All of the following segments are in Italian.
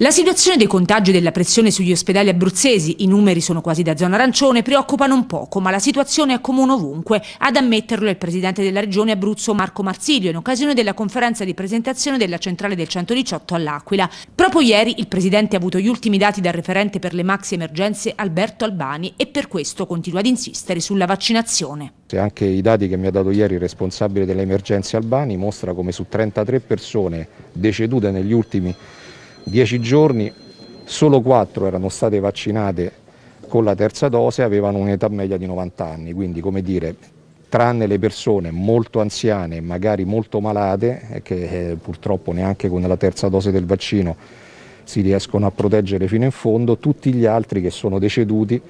La situazione dei contagi e della pressione sugli ospedali abruzzesi, i numeri sono quasi da zona arancione, preoccupa non poco, ma la situazione è comune ovunque. Ad ammetterlo è il presidente della regione Abruzzo Marco Marsilio in occasione della conferenza di presentazione della centrale del 118 all'Aquila. Proprio ieri il presidente ha avuto gli ultimi dati dal referente per le maxi emergenze Alberto Albani e per questo continua ad insistere sulla vaccinazione. Anche i dati che mi ha dato ieri il responsabile delle emergenze Albani mostra come su 33 persone decedute negli ultimi dieci giorni solo quattro erano state vaccinate con la terza dose e avevano un'età media di 90 anni, quindi come dire, tranne le persone molto anziane e magari molto malate, eh, che eh, purtroppo neanche con la terza dose del vaccino si riescono a proteggere fino in fondo, tutti gli altri che sono deceduti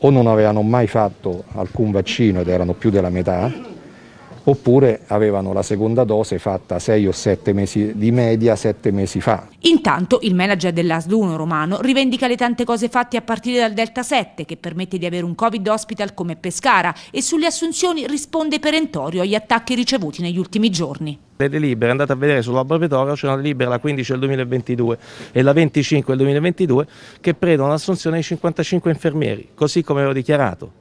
o non avevano mai fatto alcun vaccino ed erano più della metà, oppure avevano la seconda dose fatta 6 o 7 mesi di media 7 mesi fa. Intanto il manager dell'ASL 1 romano rivendica le tante cose fatte a partire dal Delta 7 che permette di avere un Covid hospital come Pescara e sulle assunzioni risponde perentorio agli attacchi ricevuti negli ultimi giorni le delibere, andate a vedere sul laboratorio, c'è una delibera la 15 del 2022 e la 25 del 2022 che prevedono l'assunzione di 55 infermieri, così come avevo dichiarato.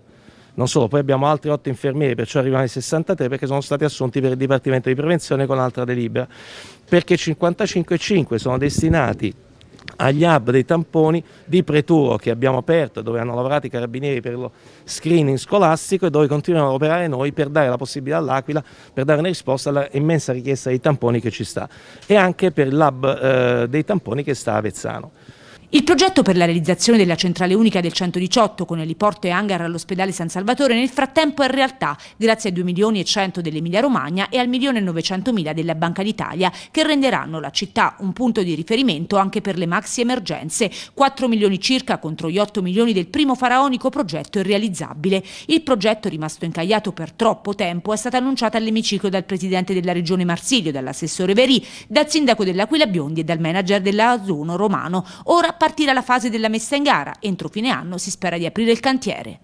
Non solo, poi abbiamo altri 8 infermieri, perciò arriviamo ai 63 perché sono stati assunti per il Dipartimento di Prevenzione con altra delibera. Perché 55,5 sono destinati agli hub dei tamponi di Preturo che abbiamo aperto dove hanno lavorato i carabinieri per lo screening scolastico e dove continuiamo ad operare noi per dare la possibilità all'Aquila per dare una risposta all'immensa richiesta dei tamponi che ci sta e anche per l'hub eh, dei tamponi che sta a Avezzano. Il progetto per la realizzazione della centrale unica del 118 con eliporto e hangar all'ospedale San Salvatore nel frattempo è realtà grazie ai 2 milioni e 100 dell'Emilia Romagna e al 1 900 mila della Banca d'Italia che renderanno la città un punto di riferimento anche per le maxi emergenze, 4 milioni circa contro gli 8 milioni del primo faraonico progetto irrealizzabile. Il progetto rimasto incagliato per troppo tempo è stato annunciato all'emiciclo dal presidente della regione Marsilio, dall'assessore Verì, dal sindaco dell'Aquila Biondi e dal manager della dell'Azuno Romano. Ora partire alla fase della messa in gara. Entro fine anno si spera di aprire il cantiere.